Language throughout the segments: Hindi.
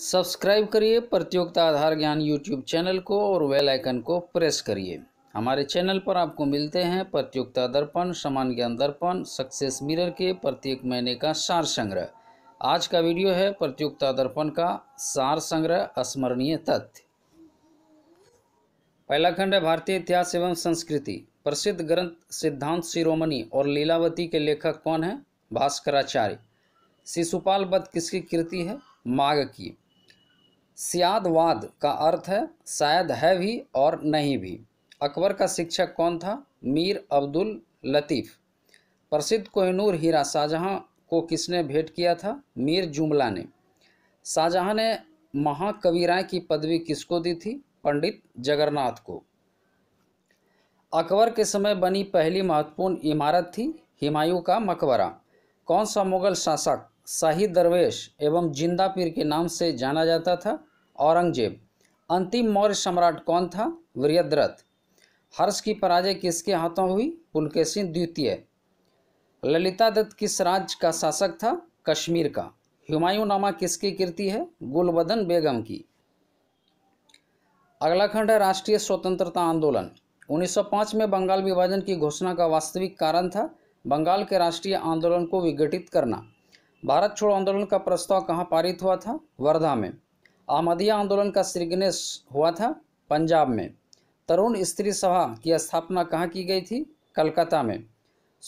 सब्सक्राइब करिए प्रतियोगिता आधार ज्ञान यूट्यूब चैनल को और वेल आइकन को प्रेस करिए हमारे चैनल पर आपको मिलते हैं प्रतियोगिता दर्पण समान ज्ञान दर्पण सक्सेस मिरर के प्रत्येक महीने का सार संग्रह आज का वीडियो है प्रतियोगिता दर्पण का सार संग्रह स्मरणीय तथ्य पहला खंड है भारतीय इतिहास एवं संस्कृति प्रसिद्ध ग्रंथ सिद्धांत शिरोमणि और लीलावती के लेखक कौन है भास्कराचार्य शिशुपाल वध किसकी कृति है माघ की सियादवाद का अर्थ है शायद है भी और नहीं भी अकबर का शिक्षक कौन था मीर अब्दुल लतीफ़ प्रसिद्ध कोहनूर हीरा शाहजहाँ को किसने भेंट किया था मीर जुमला ने शाहजहाँ ने महाकविराय की पदवी किसको दी थी पंडित जगन्नाथ को अकबर के समय बनी पहली महत्वपूर्ण इमारत थी हिमायू का मकबरा कौन सा मुगल शासक शाही दरवेश एवं जिंदा पीर के नाम से जाना जाता था औरंगजेब अंतिम मौर्य सम्राट कौन था वीरद्रथ हर्ष की पराजय किसके हाथों हुई पुलकेशी द्वितीय ललिता दत्त किस राज्य का शासक था कश्मीर का हुमायूं नामा किसकी कीर्ति है गुलबदन बेगम की अगला खंड है राष्ट्रीय स्वतंत्रता आंदोलन 1905 में बंगाल विभाजन की घोषणा का वास्तविक कारण था बंगाल के राष्ट्रीय आंदोलन को विघटित करना भारत छोड़ो आंदोलन का प्रस्ताव कहाँ पारित हुआ था वर्धा में अहमदिया आंदोलन का श्रीगणेश हुआ था पंजाब में तरुण स्त्री सभा की स्थापना कहाँ की गई थी कलकत्ता में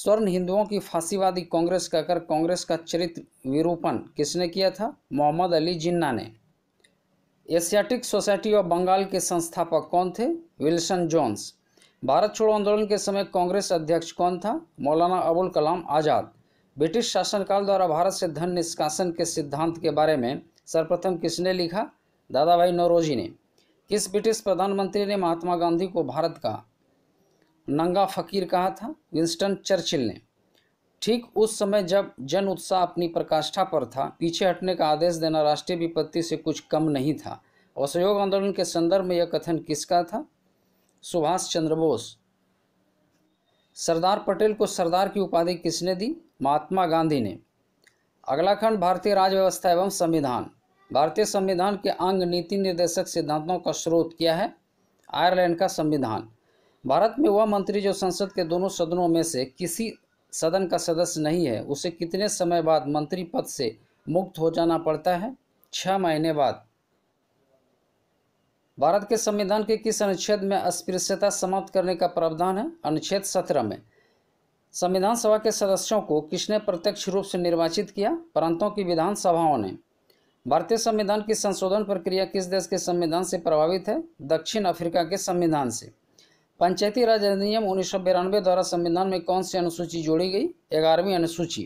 स्वर्ण हिंदुओं की फांसीवादी कांग्रेस कहकर कांग्रेस का चरित्र विरूपण किसने किया था मोहम्मद अली जिन्ना ने एशियाटिक सोसाइटी ऑफ बंगाल के संस्थापक कौन थे विल्सन जोन्स भारत छोड़ो आंदोलन के समय कांग्रेस अध्यक्ष कौन था मौलाना अबुल कलाम आज़ाद ब्रिटिश शासनकाल द्वारा भारत से धन निष्कासन के सिद्धांत के बारे में सर्वप्रथम किसने लिखा दादा भाई नौरोजी ने किस ब्रिटिश प्रधानमंत्री ने महात्मा गांधी को भारत का नंगा फकीर कहा था विंस्टन चर्चिल ने ठीक उस समय जब जन उत्साह अपनी प्रकाष्ठा पर था पीछे हटने का आदेश देना राष्ट्रीय विपत्ति से कुछ कम नहीं था असहयोग आंदोलन के संदर्भ में यह कथन किसका था सुभाष चंद्र बोस सरदार पटेल को सरदार की उपाधि किसने दी महात्मा गांधी ने अगला खंड भारतीय राज्य व्यवस्था एवं संविधान भारतीय संविधान के अंग नीति निर्देशक सिद्धांतों का स्रोत क्या है आयरलैंड का संविधान भारत में वह मंत्री जो संसद के दोनों सदनों में से किसी सदन का सदस्य नहीं है उसे कितने समय बाद मंत्री पद से मुक्त हो जाना पड़ता है छः महीने बाद भारत के संविधान के किस अनुच्छेद में अस्पृश्यता समाप्त करने का प्रावधान है अनुच्छेद सत्रह में संविधान सभा के सदस्यों को किसने प्रत्यक्ष रूप से निर्वाचित किया प्रांतों की विधानसभाओं ने भारतीय संविधान की संशोधन प्रक्रिया किस देश के संविधान से प्रभावित है दक्षिण अफ्रीका के संविधान से पंचायती राज अधिनियम उन्नीस द्वारा संविधान में कौन सी अनुसूची जोड़ी गई ग्यारहवीं अनुसूची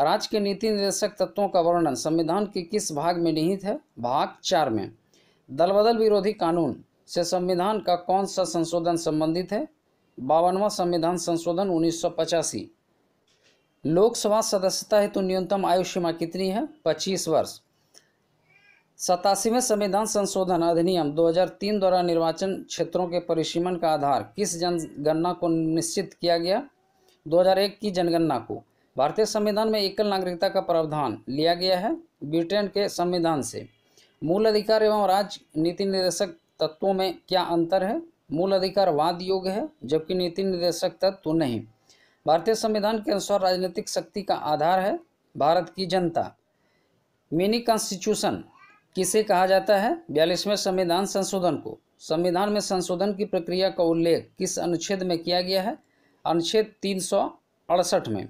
राज्य के नीति निर्देशक तत्वों का वर्णन संविधान के किस भाग में निहित है भाग चार में दल बदल विरोधी कानून से संविधान का कौन सा संशोधन संबंधित है बावनवा संविधान संशोधन उन्नीस लोकसभा सदस्यता हेतु न्यूनतम आयु सीमा कितनी है पच्चीस वर्ष सतासीवें संविधान संशोधन अधिनियम 2003 द्वारा निर्वाचन क्षेत्रों के परिसीमन का आधार किस जनगणना को निश्चित किया गया 2001 की जनगणना को भारतीय संविधान में एकल नागरिकता का प्रावधान लिया गया है ब्रिटेन के संविधान से मूल अधिकार एवं राज्य नीति निर्देशक तत्वों में क्या अंतर है मूल अधिकार वाद योग्य है जबकि नीति निर्देशक तत्व नहीं भारतीय संविधान के अनुसार राजनीतिक शक्ति का आधार है भारत की जनता मिनी कॉन्स्टिट्यूशन किसे कहा जाता है बयालीसवें संविधान संशोधन को संविधान में संशोधन की प्रक्रिया का उल्लेख किस अनुच्छेद में किया गया है अनुच्छेद तीन सौ अड़सठ में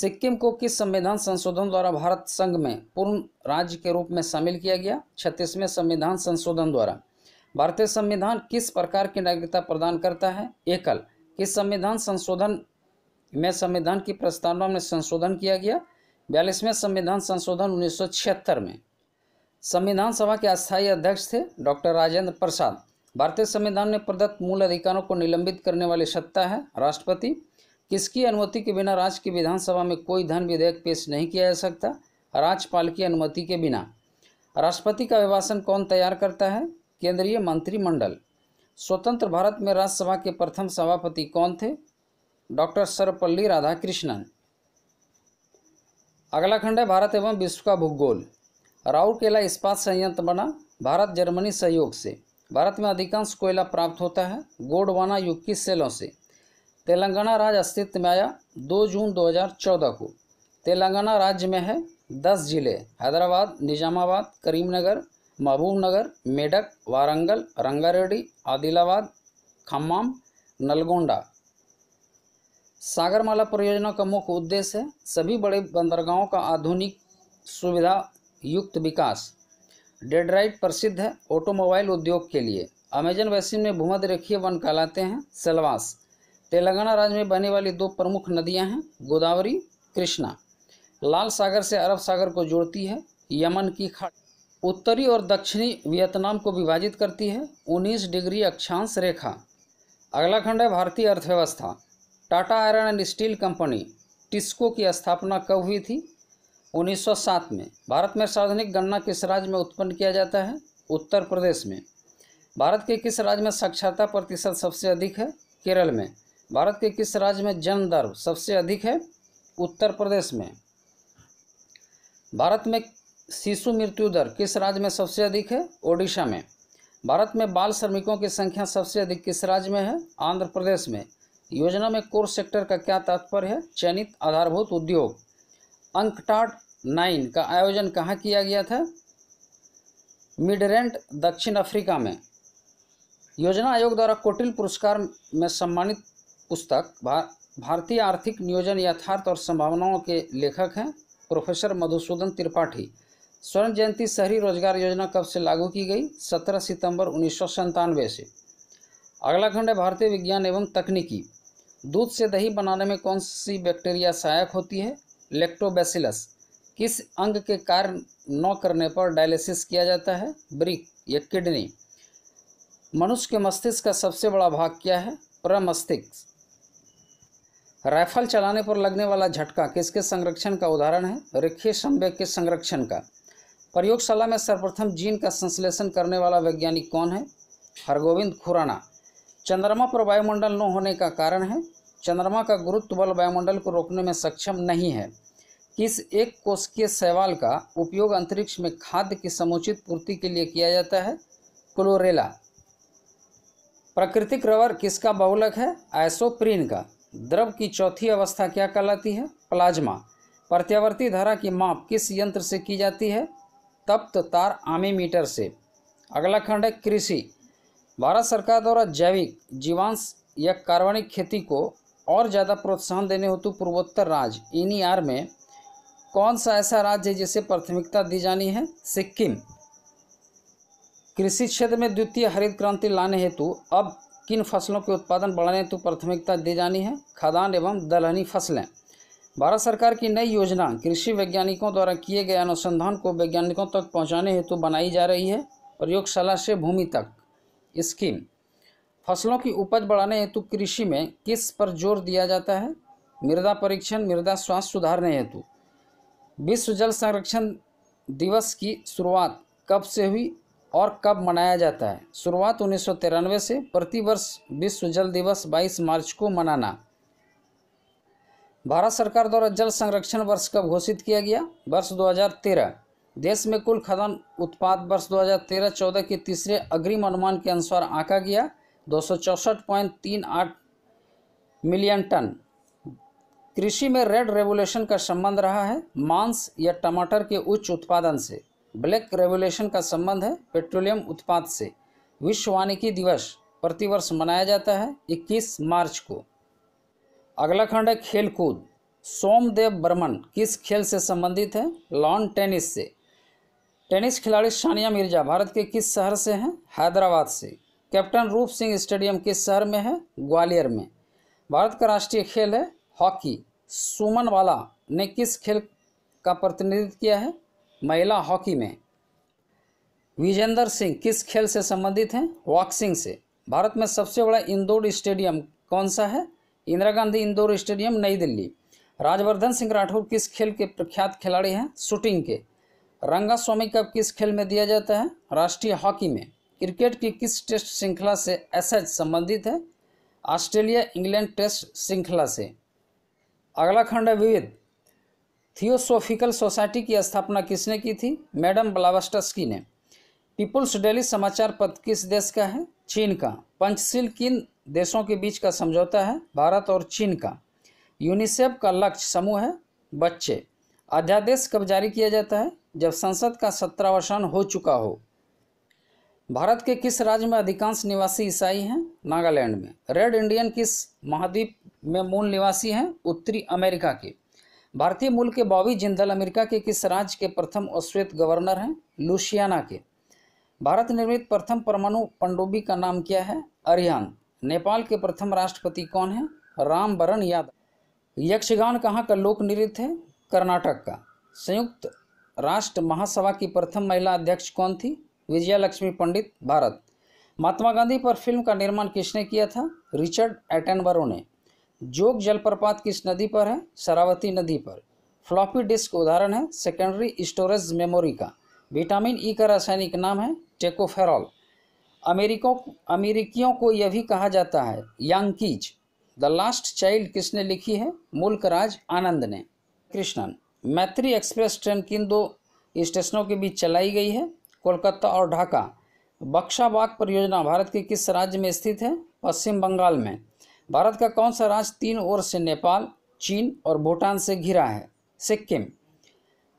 सिक्किम को किस संविधान संशोधन द्वारा भारत संघ में पूर्ण राज्य के रूप में शामिल किया गया छत्तीसवें संविधान संशोधन द्वारा भारतीय संविधान किस प्रकार की नागरिकता प्रदान करता है एकल किस संविधान संशोधन में संविधान की प्रस्तावना में संशोधन किया गया बयालीसवें संविधान संशोधन उन्नीस में संविधान सभा के अस्थायी अध्यक्ष थे डॉक्टर राजेंद्र प्रसाद भारतीय संविधान में प्रदत्त मूल अधिकारों को निलंबित करने वाली सत्ता है राष्ट्रपति किसकी अनुमति के बिना राज्य की विधानसभा में कोई धन विधेयक पेश नहीं किया जा सकता राज्यपाल की अनुमति के बिना राष्ट्रपति का अभिभाषण कौन तैयार करता है केंद्रीय मंत्रिमंडल स्वतंत्र भारत में राज्यसभा के प्रथम सभापति कौन थे डॉक्टर सर्वपल्ली राधाकृष्णन अगला खंड है भारत एवं विश्व का भूगोल राउरकेला इस्पात संयंत्र बना भारत जर्मनी सहयोग से भारत में अधिकांश कोयला प्राप्त होता है गोडवाना युग की सेलों से तेलंगाना राज्य अस्तित्व में आया 2 जून 2014 को तेलंगाना राज्य में है दस जिले हैदराबाद निजामाबाद करीमनगर महबूब नगर मेडक वारंगल रंगारेड्डी आदिलाबाद खम्माम नलगोंडा सागरमाला परियोजना का मुख्य उद्देश्य है सभी बड़े बंदरगाहों का आधुनिक सुविधा युक्त विकास डेडराइट प्रसिद्ध है ऑटोमोबाइल उद्योग के लिए अमेजन बेसिन में भूमध्य रेखीय वन कहलाते हैं सेलवास तेलंगाना राज्य में बहने वाली दो प्रमुख नदियां हैं गोदावरी कृष्णा लाल सागर से अरब सागर को जोड़ती है यमन की खाड़ी उत्तरी और दक्षिणी वियतनाम को विभाजित करती है 19 डिग्री अक्षांश रेखा अगला खंड है भारतीय अर्थव्यवस्था Tata iron and steel company TISCO की स्थापना कब हुई थी 1907 में भारत में सार्वजनिक गणना किस राज्य में उत्पन्न किया जाता है उत्तर प्रदेश में भारत के किस राज्य में साक्षरता प्रतिशत सबसे अधिक है केरल में भारत के किस राज्य में जन्म दर सबसे अधिक है उत्तर प्रदेश में भारत में शिशु मृत्यु दर किस राज्य में सबसे अधिक है ओडिशा में भारत में बाल श्रमिकों की संख्या सबसे अधिक किस राज्य में है आंध्र प्रदेश में योजना में कोर सेक्टर का क्या तात्पर्य है चयनित आधारभूत उद्योग अंकटाट नाइन का आयोजन कहाँ किया गया था मिडरेंट दक्षिण अफ्रीका में योजना आयोग द्वारा कोटिल पुरस्कार में सम्मानित पुस्तक भा, भारतीय आर्थिक नियोजन यथार्थ और संभावनाओं के लेखक हैं प्रोफेसर मधुसूदन त्रिपाठी स्वर्ण जयंती शहरी रोजगार योजना कब से लागू की गई 17 सितंबर उन्नीस से अगला खंड है भारतीय विज्ञान एवं तकनीकी दूध से दही बनाने में कौन सी बैक्टीरिया सहायक होती है लेक्टोबैसिलस किस अंग के कारण न करने पर डायलिसिस किया जाता है ब्रिक या किडनी मनुष्य के मस्तिष्क का सबसे बड़ा भाग क्या है प्रमस्तिष्क राइफल चलाने पर लगने वाला झटका किसके संरक्षण का उदाहरण है रेखीय संवेग के संरक्षण का प्रयोगशाला में सर्वप्रथम जीन का संश्लेषण करने वाला वैज्ञानिक कौन है हरगोविंद खुराना चंद्रमा पर वायुमंडल न होने का कारण है चंद्रमा का गुरुत्व बल वायुमंडल को रोकने में सक्षम नहीं है किस एक के सवाल का उपयोग अंतरिक्ष में खाद्य की समुचित पूर्ति के लिए किया जाता है क्लोरेला प्राकृतिक रबर किसका बहुलक है आइसोप्रीन का द्रव की चौथी अवस्था क्या कहलाती है प्लाज्मा प्रत्यावर्ती धारा की माप किस यंत्र से की जाती है तप्त तार आमी मीटर से अगला खंड है कृषि भारत सरकार द्वारा जैविक जीवांश या कार्बनिक खेती को और ज़्यादा प्रोत्साहन देने हेतु पूर्वोत्तर राज्य एन ई आर में कौन सा ऐसा राज्य है जिसे प्राथमिकता दी जानी है सिक्किम कृषि क्षेत्र में द्वितीय हरित क्रांति लाने हेतु अब किन फसलों के उत्पादन बढ़ाने हेतु प्राथमिकता दी जानी है खदान एवं दलहनी फसलें भारत सरकार की नई योजना कृषि वैज्ञानिकों द्वारा किए गए अनुसंधान को वैज्ञानिकों तक पहुंचाने हेतु बनाई जा रही है प्रयोगशाला से भूमि तक स्कीम फसलों की उपज बढ़ाने हेतु कृषि में किस पर जोर दिया जाता है मृदा परीक्षण मृदा स्वास्थ्य सुधारने हेतु विश्व जल संरक्षण दिवस की शुरुआत कब से हुई और कब मनाया जाता है शुरुआत उन्नीस से प्रतिवर्ष विश्व जल दिवस 22 मार्च को मनाना भारत सरकार द्वारा जल संरक्षण वर्ष कब घोषित किया गया वर्ष 2013 देश में कुल खदान उत्पाद वर्ष 2013-14 के तीसरे अग्रिम अनुमान के अनुसार आंका गया दो मिलियन टन कृषि में रेड रेवोल्यूशन का संबंध रहा है मांस या टमाटर के उच्च उत्पादन से ब्लैक रेवोल्यूशन का संबंध है पेट्रोलियम उत्पाद से विश्व वानिकी दिवस प्रतिवर्ष मनाया जाता है 21 मार्च को अगला खंड है खेलकूद सोमदेव बर्मन किस खेल से संबंधित है लॉन टेनिस से टेनिस खिलाड़ी सानिया मिर्जा भारत के किस शहर से हैं हैदराबाद से कैप्टन रूप सिंह स्टेडियम किस शहर में है ग्वालियर में भारत का राष्ट्रीय खेल है हॉकी सुमन वाला ने किस खेल का प्रतिनिधित्व किया है महिला हॉकी में विजेंद्र सिंह किस खेल से संबंधित हैं बॉक्सिंग से भारत में सबसे बड़ा इंदौर स्टेडियम कौन सा है इंदिरा गांधी इंदौर स्टेडियम नई दिल्ली राजवर्धन सिंह राठौर किस खेल के प्रख्यात खिलाड़ी हैं शूटिंग के रंगा स्वामी कप किस खेल में दिया जाता है राष्ट्रीय हॉकी में क्रिकेट की किस टेस्ट श्रृंखला से एसएच संबंधित है ऑस्ट्रेलिया इंग्लैंड टेस्ट श्रृंखला से अगला खंड है विविध थियोसोफिकल सोसाइटी की स्थापना किसने की थी मैडम ब्लावस्टस्की ने पीपुल्स डेली समाचार पत्र किस देश का है चीन का पंचशील किन देशों के बीच का समझौता है भारत और चीन का यूनिसेफ का लक्ष्य समूह है बच्चे अध्यादेश कब जारी किया जाता है जब संसद का सत्रावसान हो चुका हो भारत के किस राज्य में अधिकांश निवासी ईसाई हैं नागालैंड में रेड इंडियन किस महाद्वीप में मूल निवासी हैं उत्तरी अमेरिका के भारतीय मूल के बॉबी जिंदल अमेरिका के किस राज्य के प्रथम अश्वेत गवर्नर हैं लुशियाना के भारत निर्मित प्रथम परमाणु पनडुब्बी का नाम क्या है अरियान नेपाल के प्रथम राष्ट्रपति कौन है राम बरन यादव यक्षगान कहाँ का लोक नृत्य है कर्नाटक का संयुक्त राष्ट्र महासभा की प्रथम महिला अध्यक्ष कौन थी विजयालक्ष्मी पंडित भारत महात्मा गांधी पर फिल्म का निर्माण किसने किया था रिचर्ड एटनबरो ने जोग जलप्रपात किस नदी पर है शरावती नदी पर फ्लॉपी डिस्क उदाहरण है सेकेंडरी स्टोरेज मेमोरी का विटामिन ई e का रासायनिक नाम है टेकोफेरॉल अमेरिकों अमेरिकियों को यह भी कहा जाता है यांकीज द लास्ट चाइल्ड किसने लिखी है मुल्कराज आनंद ने कृष्णन मैत्री एक्सप्रेस ट्रेन किन दो स्टेशनों के बीच चलाई गई है कोलकाता और ढाका बक्शा बाग परियोजना भारत के किस राज्य में स्थित है पश्चिम बंगाल में भारत का कौन सा राज्य तीन ओर से नेपाल चीन और भूटान से घिरा है सिक्किम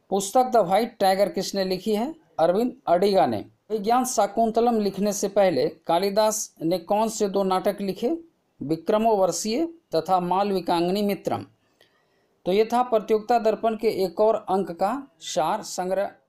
पुस्तक द व्हाइट टाइगर किसने लिखी है अरविंद अडिगा ने विज्ञान शाकुंतलम लिखने से पहले कालिदास ने कौन से दो नाटक लिखे विक्रमो वर्षीय तथा मालविकांगनी मित्रम तो ये था प्रतियोगिता दर्पण के एक और अंक का सार संग्रह